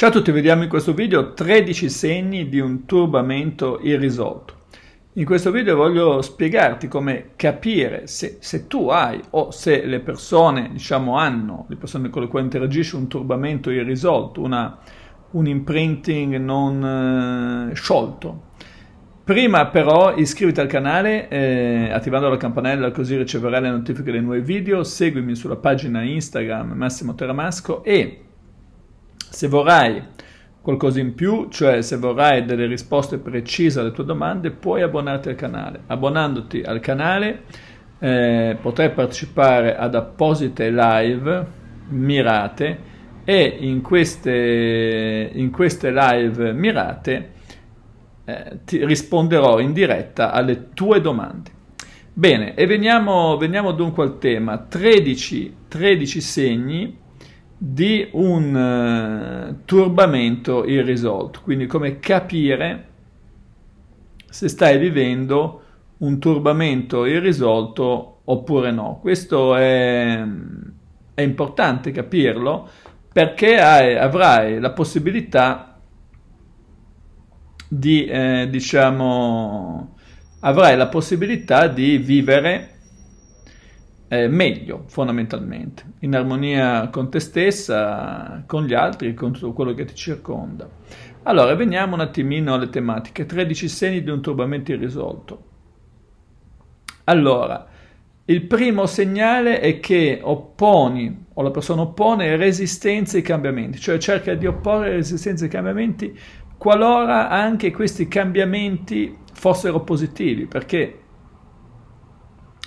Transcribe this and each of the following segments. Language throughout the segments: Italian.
Ciao a tutti, vediamo in questo video 13 segni di un turbamento irrisolto. In questo video voglio spiegarti come capire se, se, tu hai o se le persone, diciamo, hanno, le persone con le quali interagisci, un turbamento irrisolto, una, un imprinting non eh, sciolto. Prima però iscriviti al canale eh, attivando la campanella così riceverai le notifiche dei nuovi video, seguimi sulla pagina Instagram Massimo Teramasco e se vorrai qualcosa in più, cioè se vorrai delle risposte precise alle tue domande, puoi abbonarti al canale. Abbonandoti al canale eh, potrai partecipare ad apposite live mirate e in queste, in queste live mirate eh, ti risponderò in diretta alle tue domande. Bene, e veniamo, veniamo dunque al tema. 13, 13 segni di un uh, turbamento irrisolto, quindi come capire se stai vivendo un turbamento irrisolto oppure no. Questo è, è importante capirlo perché hai, avrai la possibilità di, eh, diciamo, avrai la possibilità di vivere eh, meglio fondamentalmente, in armonia con te stessa, con gli altri con tutto quello che ti circonda. Allora, veniamo un attimino alle tematiche. 13 segni di un turbamento irrisolto. Allora, il primo segnale è che opponi, o la persona oppone, resistenze ai cambiamenti, cioè cerca di opporre resistenze ai cambiamenti qualora anche questi cambiamenti fossero positivi, perché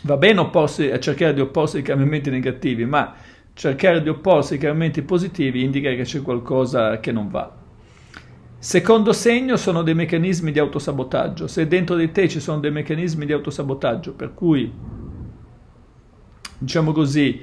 va bene opporsi, eh, cercare di opporsi ai cambiamenti negativi, ma cercare di opporsi ai cambiamenti positivi indica che c'è qualcosa che non va. Secondo segno sono dei meccanismi di autosabotaggio. Se dentro di te ci sono dei meccanismi di autosabotaggio, per cui diciamo così,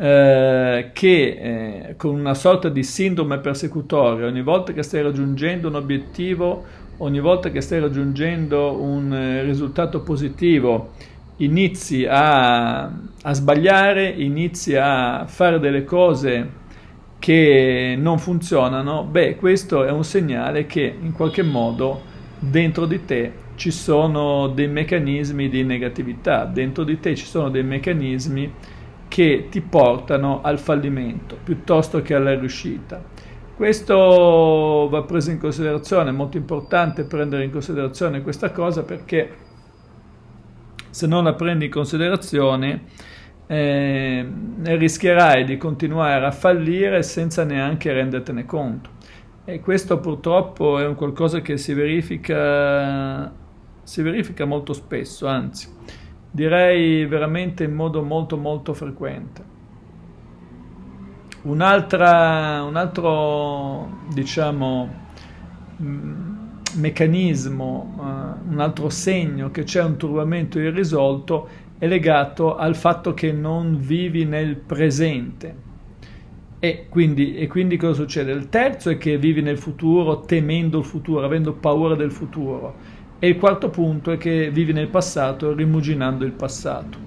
eh, che eh, con una sorta di sindrome persecutoria, ogni volta che stai raggiungendo un obiettivo, ogni volta che stai raggiungendo un eh, risultato positivo, inizi a, a sbagliare, inizi a fare delle cose che non funzionano, beh, questo è un segnale che in qualche modo dentro di te ci sono dei meccanismi di negatività, dentro di te ci sono dei meccanismi che ti portano al fallimento piuttosto che alla riuscita. Questo va preso in considerazione, è molto importante prendere in considerazione questa cosa perché se non la prendi in considerazione eh, rischierai di continuare a fallire senza neanche rendertene conto. E questo purtroppo è un qualcosa che si verifica, si verifica molto spesso, anzi direi veramente in modo molto molto frequente. un, un altro diciamo mh, mm, meccanismo, eh, un altro segno che c'è un turbamento irrisolto è legato al fatto che non vivi nel presente. E quindi, e quindi cosa succede? Il terzo è che vivi nel futuro temendo il futuro, avendo paura del futuro. E il quarto punto è che vivi nel passato rimuginando il passato.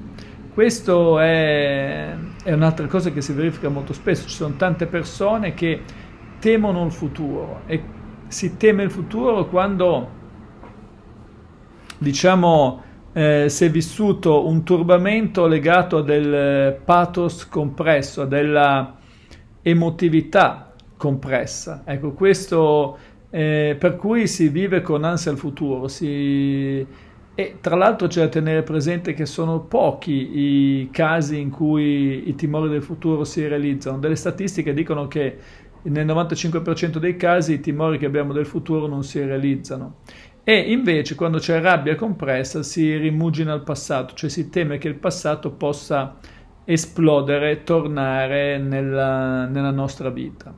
Questo è, è un'altra cosa che si verifica molto spesso. Ci sono tante persone che temono il futuro e si teme il futuro quando, diciamo, eh, si è vissuto un turbamento legato a del pathos compresso, a della emotività compressa. Ecco, questo eh, per cui si vive con ansia al futuro. Si... E tra l'altro c'è da tenere presente che sono pochi i casi in cui i timori del futuro si realizzano. Delle statistiche dicono che nel 95% dei casi i timori che abbiamo del futuro non si realizzano. E invece quando c'è rabbia compressa si rimugina al passato, cioè si teme che il passato possa esplodere, tornare nella, nella nostra vita.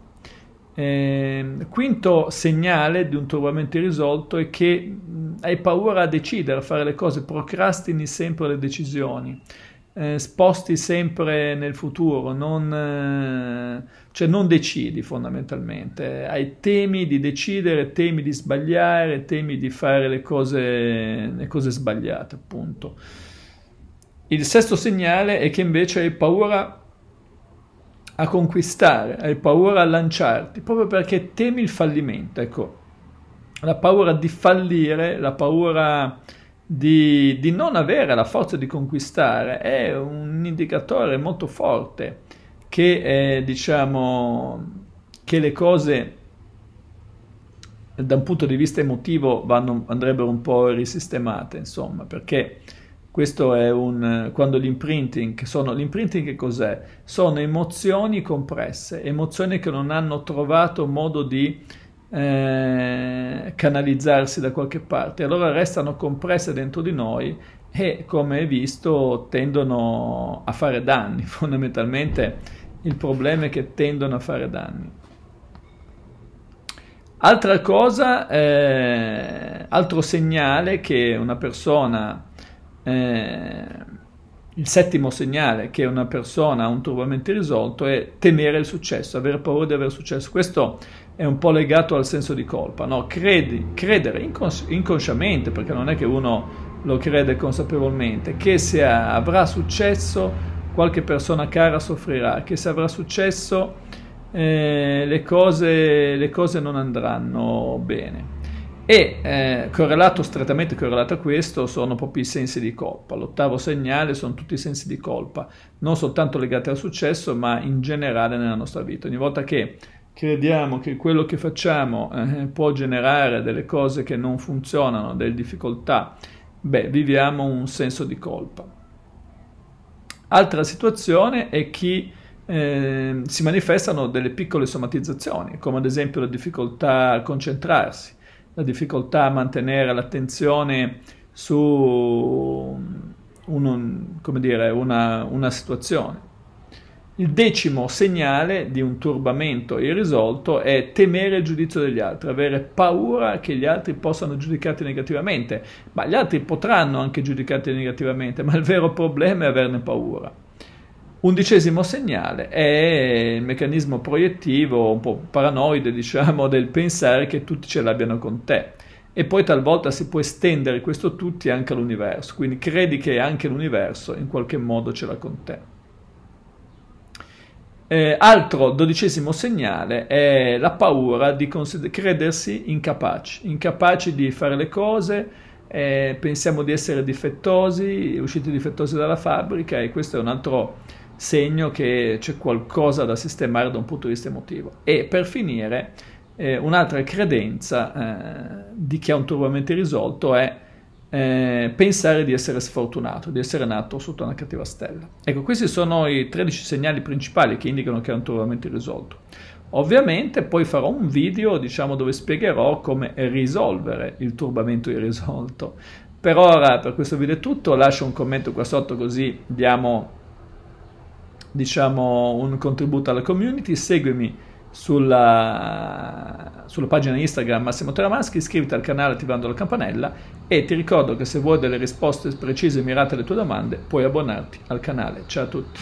Eh, quinto segnale di un turbamento irrisolto è che hai paura a decidere, a fare le cose, procrastini sempre le decisioni eh, sposti sempre nel futuro, non, eh, cioè non decidi fondamentalmente, hai temi di decidere, temi di sbagliare, temi di fare le cose, le cose sbagliate, appunto. Il sesto segnale è che invece hai paura a conquistare, hai paura a lanciarti, proprio perché temi il fallimento, ecco, la paura di fallire, la paura di, di non avere la forza di conquistare è un indicatore molto forte che è, eh, diciamo che le cose da un punto di vista emotivo vanno, andrebbero un po' risistemate, insomma, perché questo è un quando l'imprinting sono l'imprinting che cos'è? Sono emozioni compresse, emozioni che non hanno trovato modo di eh, canalizzarsi da qualche parte, allora restano compresse dentro di noi e come hai visto tendono a fare danni, fondamentalmente il problema è che tendono a fare danni. Altra cosa, eh, altro segnale che una persona eh, il settimo segnale che una persona ha un turbamento irrisolto è temere il successo, avere paura di aver successo. Questo è un po' legato al senso di colpa, no? Credi, credere incons inconsciamente, perché non è che uno lo crede consapevolmente, che se avrà successo qualche persona cara soffrirà, che se avrà successo eh, le, cose, le cose non andranno bene. E eh, correlato, strettamente correlato a questo, sono proprio i sensi di colpa. L'ottavo segnale sono tutti i sensi di colpa, non soltanto legati al successo, ma in generale nella nostra vita. Ogni volta che crediamo che quello che facciamo eh, può generare delle cose che non funzionano, delle difficoltà, beh, viviamo un senso di colpa. Altra situazione è chi eh, si manifestano delle piccole somatizzazioni, come ad esempio la difficoltà a concentrarsi la difficoltà a mantenere l'attenzione su un, un, dire, una, una situazione. Il decimo segnale di un turbamento irrisolto è temere il giudizio degli altri, avere paura che gli altri possano giudicarti negativamente, ma gli altri potranno anche giudicarti negativamente, ma il vero problema è averne paura. Undicesimo segnale è il meccanismo proiettivo, un po' paranoide, diciamo, del pensare che tutti ce l'abbiano con te. E poi talvolta si può estendere questo tutti anche all'universo, quindi credi che anche l'universo in qualche modo ce l'ha con te. Eh, altro dodicesimo segnale è la paura di credersi incapaci, incapaci di fare le cose, eh, pensiamo di essere difettosi, usciti difettosi dalla fabbrica e questo è un altro segno che c'è qualcosa da sistemare da un punto di vista emotivo. E per finire, eh, un'altra credenza eh, di chi ha un turbamento irrisolto è eh, pensare di essere sfortunato, di essere nato sotto una cattiva stella. Ecco, questi sono i 13 segnali principali che indicano che ha un turbamento irrisolto. Ovviamente poi farò un video, diciamo, dove spiegherò come risolvere il turbamento irrisolto. Per ora, per questo video è tutto, lascio un commento qua sotto così diamo diciamo, un contributo alla community, seguimi sulla, sulla pagina Instagram Massimo Teramaschi, iscriviti al canale attivando la campanella e ti ricordo che se vuoi delle risposte precise e mirate alle tue domande puoi abbonarti al canale. Ciao a tutti!